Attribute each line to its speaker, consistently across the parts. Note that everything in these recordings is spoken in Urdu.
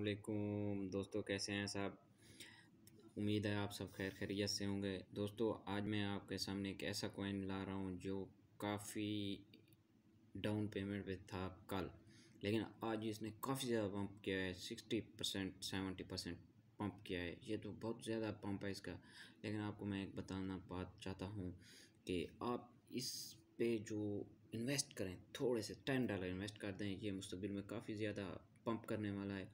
Speaker 1: علیکم دوستو کیسے ہیں صاحب امید ہے آپ سب خیر خیریت سے ہوں گے دوستو آج میں آپ کے سامنے ایک ایسا کوئن لا رہا ہوں جو کافی ڈاؤن پیمنٹ پہ تھا کل لیکن آج اس نے کافی زیادہ پمپ کیا ہے sixty percent seventy percent pump کیا ہے یہ تو بہت زیادہ پمپ ہے اس کا لیکن آپ کو میں ایک بتانا بات چاہتا ہوں کہ آپ اس پہ جو انویسٹ کریں تھوڑے سے ٹین ڈالر انویسٹ کر دیں یہ مستقبل میں کافی زیادہ پمپ کرنے والا ہے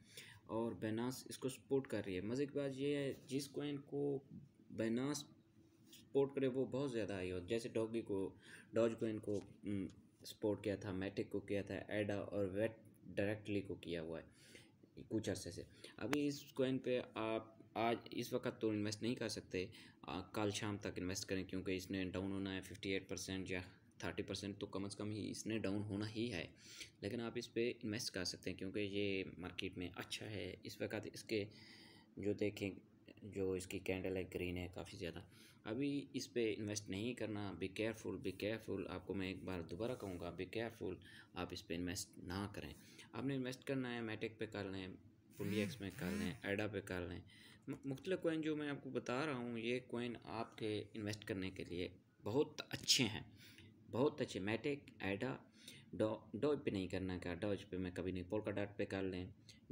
Speaker 1: اور بیناس اس کو سپورٹ کر رہی ہے مزے کی بات یہ ہے جس کوئن کو بیناس سپورٹ کرے وہ بہت زیادہ آئی ہو جیسے ڈوگی کو ڈاج کوئن کو سپورٹ کیا تھا میٹک کو کیا تھا ایڈا اور ویٹ ڈائریکٹلی کو کیا ہوا ہے کچھ عرصے سے ابھی اس کوئن پہ آپ آج اس وقت تو انویسٹ نہیں کر سکتے کل شام تک انویسٹ کریں کیونکہ اس نے ڈاؤن ہونا ہے ففٹی ایٹ پرسینٹ یا تھرٹی پرسینٹ تو کم از کم ہی اس نے ڈاؤن ہونا ہی ہے لیکن آپ اس پہ انویسٹ کر سکتے ہیں کیونکہ یہ مارکیٹ میں اچھا ہے اس وقت اس کے جو دیکھیں جو اس کی کینڈل ہے گرین ہے کافی زیادہ ابھی اس پہ انویسٹ نہیں کرنا بی کیئرفل بی کیئرفل آپ کو میں ایک بار دوبارہ کہوں گا بی کیئرفل آپ اس پہ انویسٹ نہ کریں آپ نے انویسٹ کرنا ہے میٹک پہ کر لیں پولی ایکس میں کر لیں ایڈا پہ کر لیں مختلف کوئن جو میں آپ کو بتا رہا ہوں یہ کوئن آپ کے انویسٹ کرنے کے لیے بہت اچھے ہیں بہت اچھے میٹک ایڈا ڈو ڈوج پہ نہیں کرنا کہا ڈوج پہ میں کبھی نہیں پولکا ڈاٹ پہ کر لیں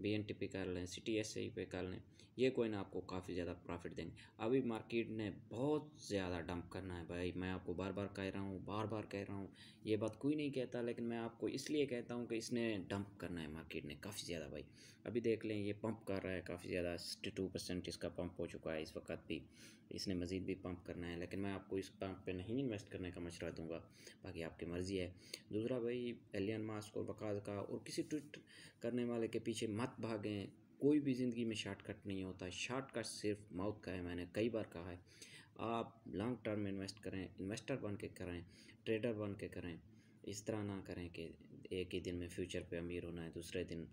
Speaker 1: بی این ٹی پہ کر لیں سی ٹی ایس ای پہ کر لیں یہ کوئی نہ آپ کو کافی زیادہ پرافٹ دیں گے ابھی مارکیٹ نے بہت زیادہ ڈمپ کرنا ہے بھائی میں آپ کو بار بار کہہ رہا ہوں بار بار کہہ رہا ہوں یہ بات کوئی نہیں کہتا لیکن میں آپ کو اس لیے کہتا ہوں کہ اس نے ڈمپ کرنا ہے مارکیٹ نے کافی زیادہ بھائی ابھی دیکھ لیں یہ پمپ کر رہا ہے کافی زیادہ سکسٹی ٹو پرسینٹ اس کا پمپ ہو چکا ہے اس وقت بھی اس نے مزید بھی پمپ کرنا ہے لیکن میں آپ کو اس پمپ پہ نہیں انویسٹ کرنے کا مشورہ دوں گا باقی آپ کی مرضی ہے دوسرا بھائی ایلین ماسک اور بقاض کا اور کسی ٹویٹ کرنے والے کے پیچھے مت بھاگیں کوئی بھی زندگی میں شارٹ کٹ نہیں ہوتا شارٹ کٹ صرف ماؤتھ کا ہے میں نے کئی بار کہا ہے آپ لانگ ٹرم میں انویسٹ کریں انویسٹر بن کے کریں ٹریڈر بن کے کریں اس طرح نہ کریں کہ ایک ہی دن میں فیوچر پہ امیر ہونا ہے دوسرے دن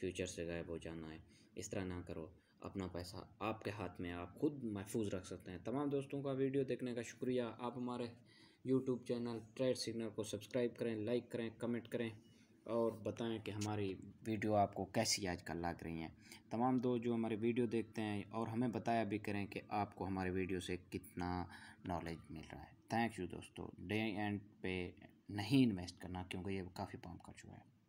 Speaker 1: فیوچر سے غائب ہو جانا ہے اس طرح نہ کرو اپنا پیسہ آپ کے ہاتھ میں آپ خود محفوظ رکھ سکتے ہیں تمام دوستوں کا ویڈیو دیکھنے کا شکریہ آپ ہمارے یوٹیوب چینل ٹریڈ سگنل کو سبسکرائب کریں لائک کریں کمنٹ کریں اور بتائیں کہ ہماری ویڈیو آپ کو کیسی آج کل لگ رہی ہیں تمام دو جو ہمارے ویڈیو دیکھتے ہیں اور ہمیں بتایا بھی کریں کہ آپ کو ہمارے ویڈیو سے کتنا نالج مل رہا ہے تھینک یو دوستو ڈے اینڈ پہ نہیں انویسٹ کرنا کیونکہ یہ کافی کام کر چکا ہے